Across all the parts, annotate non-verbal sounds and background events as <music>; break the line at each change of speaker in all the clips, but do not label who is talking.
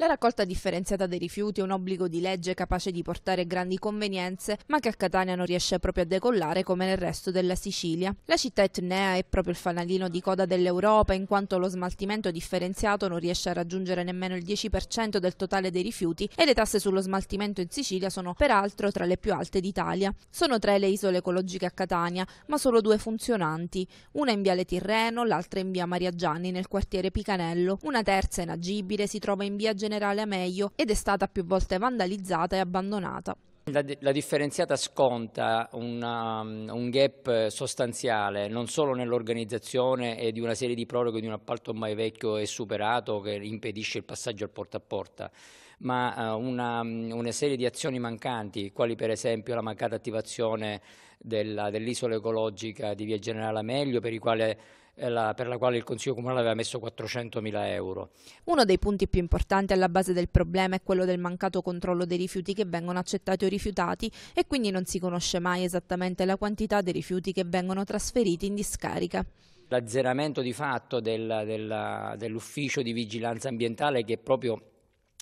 La raccolta differenziata dei rifiuti è un obbligo di legge capace di portare grandi convenienze, ma che a Catania non riesce proprio a decollare come nel resto della Sicilia. La città etnea è proprio il fanalino di coda dell'Europa, in quanto lo smaltimento differenziato non riesce a raggiungere nemmeno il 10% del totale dei rifiuti e le tasse sullo smaltimento in Sicilia sono peraltro tra le più alte d'Italia. Sono tre le isole ecologiche a Catania, ma solo due funzionanti, una in Viale Tirreno, l'altra in Via Maria Gianni nel quartiere Picanello. Una terza inagibile si trova in Via Genesi generale a meglio ed è stata più volte vandalizzata e abbandonata.
La, la, differenziata sconta una, um, un gap sostanziale non solo nell'organizzazione e di una serie di proroghe di un appalto mai vecchio e superato che impedisce il passaggio al porta a porta, ma uh, una, um, una serie di azioni mancanti, quali per esempio la mancata attivazione della, dell'isola ecologica di Via Generale Amelio, per eh, la, per la quale il Consiglio Comunale aveva messo 400.000 euro.
Uno dei punti più importanti alla base del problema è quello del mancato controllo dei rifiuti che vengono accettati o rifiutati e quindi non si conosce mai esattamente la quantità dei rifiuti che vengono trasferiti in discarica.
L'azzeramento di fatto del, del, dell'ufficio di vigilanza ambientale che proprio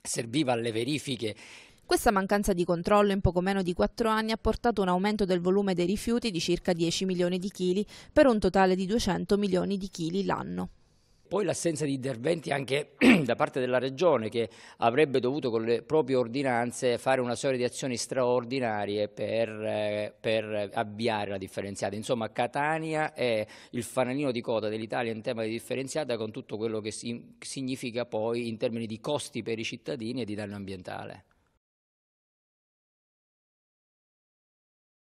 serviva alle verifiche
questa mancanza di controllo in poco meno di 4 anni ha portato a un aumento del volume dei rifiuti di circa 10 milioni di chili per un totale di 200 milioni di chili l'anno.
Poi l'assenza di interventi anche <clears throat> da parte della Regione che avrebbe dovuto con le proprie ordinanze fare una serie di azioni straordinarie per, eh, per avviare la differenziata. Insomma Catania è il fanalino di coda dell'Italia in tema di differenziata con tutto quello che significa poi in termini
di costi per i cittadini e di danno ambientale.